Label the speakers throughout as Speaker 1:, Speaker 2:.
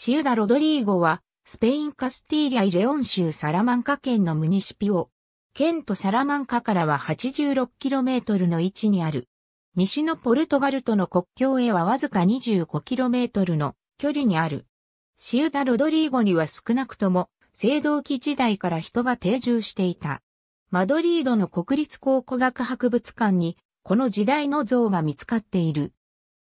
Speaker 1: シウダ・ロドリーゴは、スペイン・カスティーリア・イレオン州サラマンカ県のムニシピオ。県とサラマンカからは 86km の位置にある。西のポルトガルとの国境へはわずか 25km の距離にある。シウダ・ロドリーゴには少なくとも、青銅器時代から人が定住していた。マドリードの国立考古学博物館に、この時代の像が見つかっている。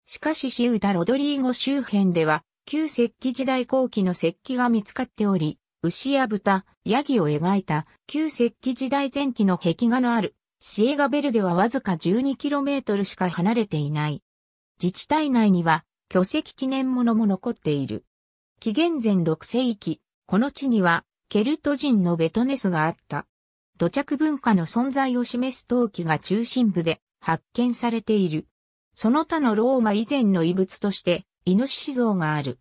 Speaker 1: しかしシウダ・ロドリーゴ周辺では、旧石器時代後期の石器が見つかっており、牛や豚、ヤギを描いた旧石器時代前期の壁画のあるシエガベルではわずか 12km しか離れていない。自治体内には巨石記念物も残っている。紀元前6世紀、この地にはケルト人のベトネスがあった。土着文化の存在を示す陶器が中心部で発見されている。その他のローマ以前の遺物として、イノシシ像がある。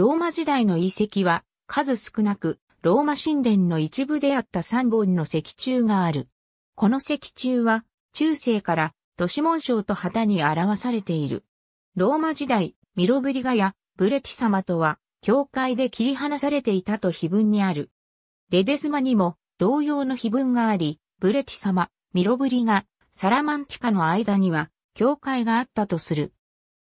Speaker 1: ローマ時代の遺跡は数少なく、ローマ神殿の一部であった3本の石柱がある。この石柱は、中世から都市紋章と旗に表されている。ローマ時代、ミロブリガやブレティ様とは、教会で切り離されていたと碑文にある。レデスマにも同様の碑文があり、ブレティ様、ミロブリガ、サラマンティカの間には、教会があったとする。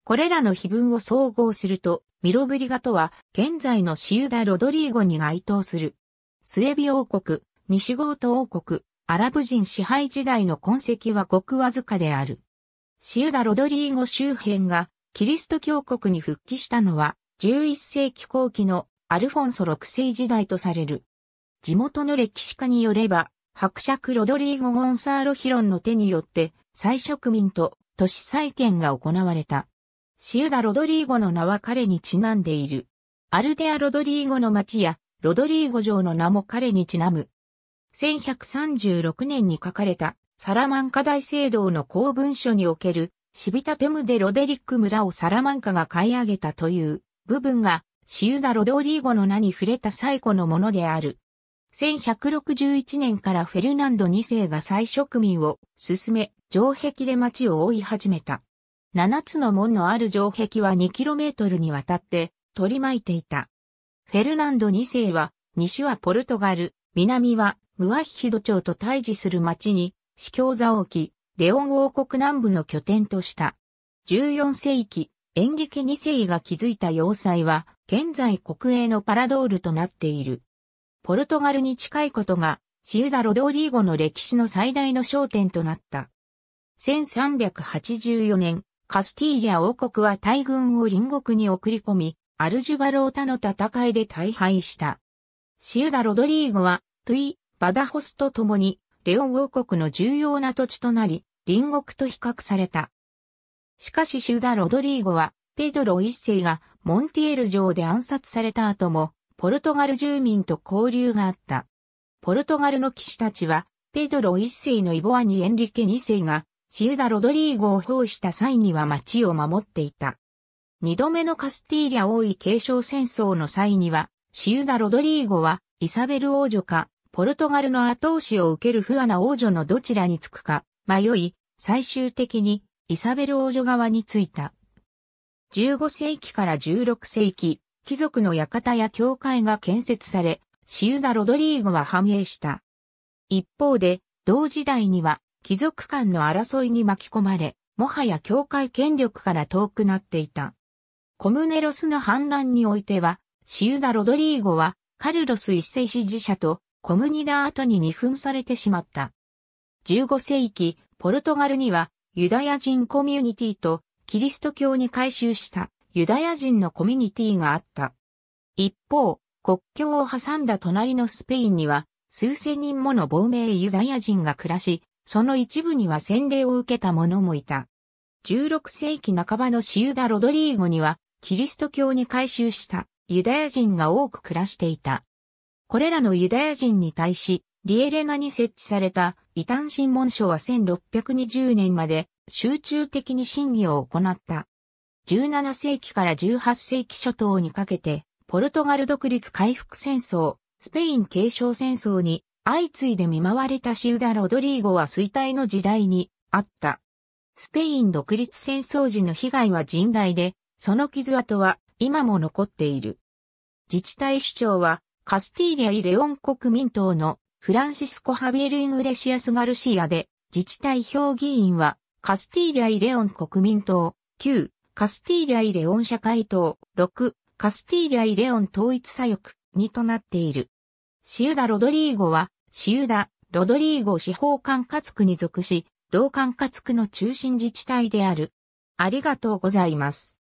Speaker 1: これらの碑文を総合すると、ミロブリガとは、現在のシユダ・ロドリーゴに該当する。スエビ王国、西ゴート王国、アラブ人支配時代の痕跡はごくわずかである。シユダ・ロドリーゴ周辺が、キリスト教国に復帰したのは、11世紀後期のアルフォンソ6世時代とされる。地元の歴史家によれば、伯爵ロドリーゴ・ゴンサーロ・ヒロンの手によって、再植民と都市再建が行われた。シウダ・ロドリーゴの名は彼にちなんでいる。アルデア・ロドリーゴの町や、ロドリーゴ城の名も彼にちなむ。1136年に書かれた、サラマンカ大聖堂の公文書における、シビタテムでロデリック村をサラマンカが買い上げたという部分が、シウダ・ロドリーゴの名に触れた最古のものである。1161年からフェルナンド2世が再植民を進め、城壁で町を追い始めた。7つの門のある城壁は 2km にわたって取り巻いていた。フェルナンド2世は、西はポルトガル、南はムワヒヒド町と対峙する町に、司教座を置き、レオン王国南部の拠点とした。14世紀、エンリケ2世が築いた要塞は、現在国営のパラドールとなっている。ポルトガルに近いことが、シウダ・ロドリーゴの歴史の最大の焦点となった。1384年、カスティーリャ王国は大軍を隣国に送り込み、アルジュバロータの戦いで大敗した。シウダ・ロドリーゴは、トゥイ、バダホスと共に、レオン王国の重要な土地となり、隣国と比較された。しかしシウダ・ロドリーゴは、ペドロ一世がモンティエル城で暗殺された後も、ポルトガル住民と交流があった。ポルトガルの騎士たちは、ペドロ一世のイボアニ・エンリケ二世がシウダ・ロドリーゴを奉した際には町を守っていた。二度目のカスティーリャ王位継承戦争の際には、シウダ・ロドリーゴはイサベル王女か、ポルトガルの後押しを受けるフアナ王女のどちらにつくか迷い、最終的にイサベル王女側についた。15世紀から16世紀、貴族の館や教会が建設され、シウダ・ロドリーゴは繁栄した。一方で、同時代には貴族間の争いに巻き込まれ、もはや教会権力から遠くなっていた。コムネロスの反乱においては、シウダ・ロドリーゴは、カルロス一世支持者と、コムニダーに二分されてしまった。15世紀、ポルトガルには、ユダヤ人コミュニティと、キリスト教に改宗したユダヤ人のコミュニティがあった。一方、国境を挟んだ隣のスペインには、数千人もの亡命ユダヤ人が暮らし、その一部には洗礼を受けた者もいた。16世紀半ばのシユダ・ロドリーゴには、キリスト教に改宗したユダヤ人が多く暮らしていた。これらのユダヤ人に対し、リエレナに設置された異端審問書は1620年まで集中的に審議を行った。17世紀から18世紀初頭にかけて、ポルトガル独立回復戦争、スペイン継承戦争に相次いで見舞われたシウダ・ロドリーゴは衰退の時代にあった。スペイン独立戦争時の被害は甚大で、その傷跡は今も残っている。自治体首長はカスティーリア・イ・レオン国民党のフランシスコ・ハビエル・イングレシアス・ガルシアで、自治体評議員はカスティーリア・イ・レオン国民党9、カスティーリア・イ・レオン社会党6、カスティーリア・イ・レオン統一左翼にとなっている。シウダ・ロドリーゴはシウダ、ロドリーゴ司法管轄区に属し、同管轄区の中心自治体である。ありがとうございます。